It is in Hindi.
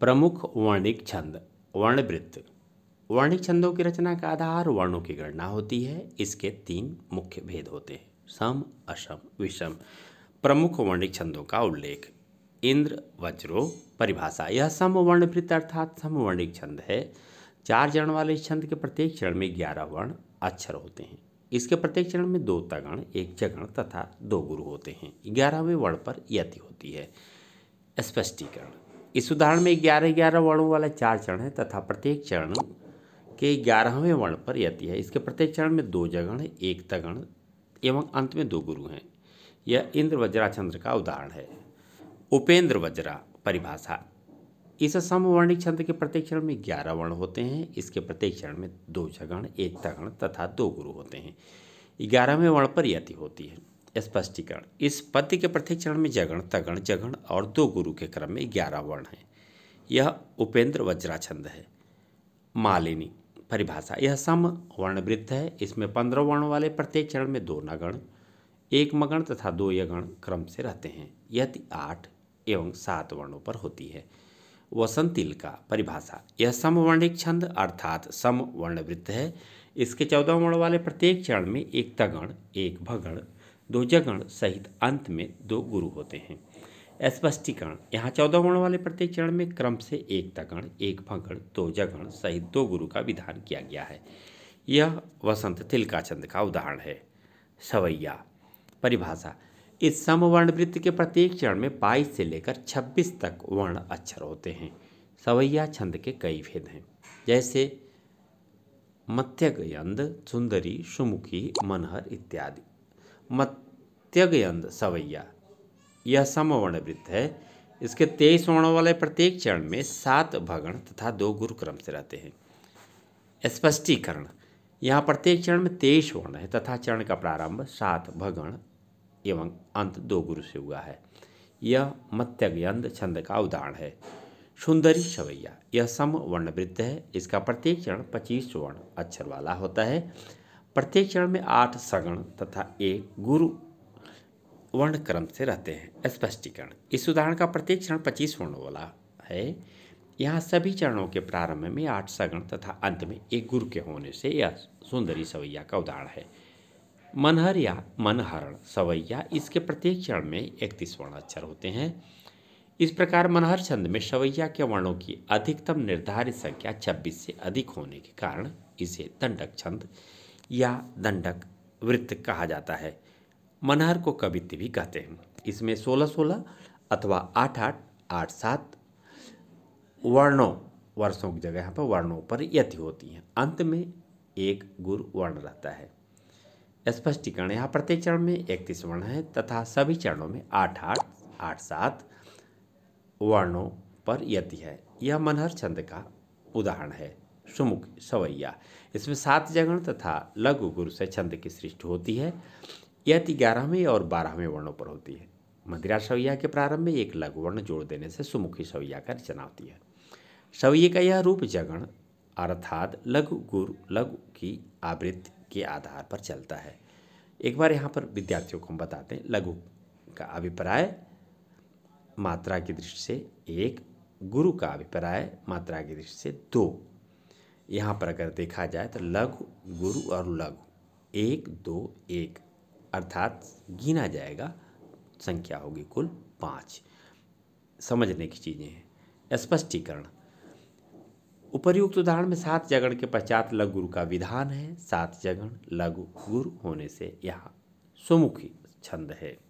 प्रमुख वर्णिक छंद वर्णवृत्त वर्णिक छंदों की रचना का आधार वर्णों की गणना होती है इसके तीन मुख्य भेद होते हैं सम असम विषम प्रमुख वर्णिक छंदों का उल्लेख इंद्र वज्रो परिभाषा यह सम वृत्त अर्थात सम वर्णिक छंद है चार चरण वाले इस छंद के प्रत्येक चरण में ग्यारह वर्ण अक्षर होते हैं इसके प्रत्येक चरण में दो तगण एक जगण तथा दो गुरु होते हैं ग्यारहवें वर्ण पर यति होती है स्पष्टीकरण इस उदाहरण में ग्यारह ग्यारह वर्णों वाला चार चरण है तथा प्रत्येक चरण के ग्यारहवें वर्ण पर यति है इसके प्रत्येक चरण में दो जगण एक तगण एवं अंत में दो गुरु हैं यह इंद्र छंद्र का उदाहरण है उपेंद्र वज्रा परिभाषा इस समवर्णिक छंद के प्रत्येक चरण में ग्यारह वर्ण होते हैं इसके प्रत्येक चरण में दो जगण एक तगण तथा दो गुरु होते हैं ग्यारहवें वर्ण पर यति होती है स्पष्टीकरण इस पद्य के प्रत्येक चरण में जगण तगण जगण और दो गुरु के क्रम में ग्यारह वर्ण हैं यह उपेंद्र छंद है मालिनी परिभाषा यह सम वर्णवृत्त है इसमें पंद्रह वर्ण वाले प्रत्येक चरण में दो नगण एक मगण तथा दो यगण क्रम से रहते हैं यह आठ एवं सात वर्णों पर होती है वसंतिल का परिभाषा यह समवर्णिक छंद अर्थात समवर्णवृत्त है इसके चौदह वर्ण वाले प्रत्येक चरण में एक तगण एक भगण दो जगण सहित अंत में दो गुरु होते हैं स्पष्टीकरण यहाँ चौदह वर्ण वाले प्रत्येक चरण में क्रम से एक तगण एक भगण जगण सहित दो गुरु का विधान किया गया है यह वसंत तिलकाचंद का उदाहरण है सवैया परिभाषा इस समवर्ण वृत्त के प्रत्येक चरण में बाईस से लेकर छब्बीस तक वर्ण अक्षर होते हैं सवैया छंद के कई भेद हैं जैसे मत्यक सुंदरी सुमुखी मनहर इत्यादि मत्यगयंद सवैया यह समवर्ण वृत्त है इसके तेईस वर्णों वाले प्रत्येक चरण में सात भगण तथा दो गुरु क्रम से रहते हैं स्पष्टीकरण यहाँ प्रत्येक चरण में तेईस वर्ण है तथा चरण का प्रारंभ सात भगण एवं अंत दो गुरु से हुआ है यह मत्यगयंद छंद का उदाहरण है सुंदरी सवैया यह समवर्ण वृत्त है इसका प्रत्येक चरण पच्चीस वर्ण अक्षर वाला होता है प्रत्येक चरण में आठ सगण तथा एक गुरु वर्ण क्रम से रहते हैं स्पष्टीकरण इस उदाहरण का प्रत्येक चरण पच्चीस वर्णों वाला है यहाँ सभी चरणों के प्रारंभ में आठ सगण तथा अंत में एक गुरु के होने से यह सुंदरी सवैया का उदाहरण है मनहर या मनहरण सवैया इसके प्रत्येक चरण में इकतीस वर्णाक्षर होते हैं इस प्रकार मनहर छंद में सवैया के वर्णों की अधिकतम निर्धारित संख्या छब्बीस से अधिक होने के कारण इसे दंडक छंद या दंडक वृत्त कहा जाता है मनहर को कवित्त भी कहते हैं इसमें सोलह सोलह अथवा आठ आठ आठ सात वर्णों वर्षों की जगह यहाँ पर वर्णों पर यति होती हैं अंत में एक गुरु वर्ण रहता है स्पष्टीकरण यहाँ प्रत्येक चरण में इकतीस वर्ण है तथा सभी चरणों में आठ आठ आठ सात वर्णों पर यति है यह मनहर छंद का उदाहरण है सुमुख सवैया इसमें सात जगण तथा लघु गुरु से छंद की सृष्टि होती है यह ग्यारहवें और बारहवें वर्णों पर होती है मदिरा सवैया के प्रारंभ में एक लघु वर्ण जोड़ देने से सुमुखी सवैया का रचना होती है सवैये का यह रूप जगण अर्थात लघु गुरु लघु की आवृत्ति के आधार पर चलता है एक बार यहाँ पर विद्यार्थियों को हम बताते हैं लघु का अभिप्राय मात्रा की दृष्टि से एक गुरु का अभिप्राय मात्रा की दृष्टि से दो यहाँ पर अगर देखा जाए तो लघु गुरु और लघु एक दो एक अर्थात गिना जाएगा संख्या होगी कुल पाँच समझने की चीज़ें हैं स्पष्टीकरण उपर्युक्त उदाहरण में सात जगण के पश्चात लघु गुरु का विधान है सात जगण लघु गुरु होने से यहाँ सुमुखी छंद है